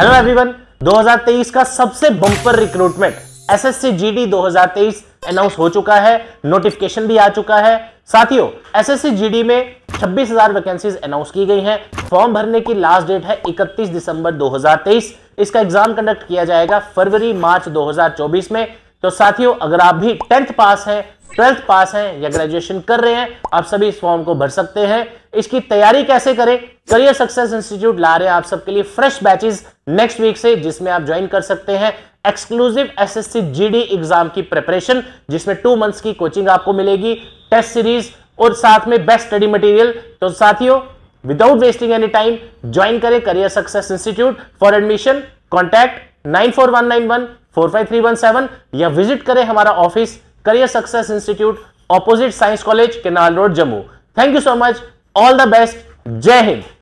hello everyone 2023 का सबसे bumper recruitment SSC GD 2023 announce हो चुका है नोटिफिकेशन भी आ चुका है साथियों एसएससी जीडी में 26,000 वैकेंसीज अनाउंस की गई हैं फॉर्म भरने की लास्ट डेट है 31 दिसंबर 2023 इसका एग्जाम कंडक्ट किया जाएगा फरवरी मार्च 2024 में तो साथियों अगर आप भी टेंथ पास हैं ट्वेल्थ पास हैं या ग्रेजुएशन कर रहे हैं आप सभी इस फॉर्म को भर सकते हैं इसकी तैयारी कैसे करें करियर सक्सेस इंस्टीट्यूट ला रहे हैं आप सबके लिए फ्रेश बैचेस नेक्स्ट वीक से जिसमें आप ज्वाइन कर सकते हैं एक्सक्लूसिव एसएससी जीडी एग्जाम की प्रिपरेशन जिसमें टू मंथ्स की कोचिंग आपको मिलेगी टेस्ट सीरीज और साथ में बेस्ट स्टडी मटीरियल तो साथियों without wasting any time join करें career success institute for admission contact nine four one nine one four five three one seven या विजिट करें हमारा office career success institute opposite science college canal road Jammu thank you so much all the best Jai Hind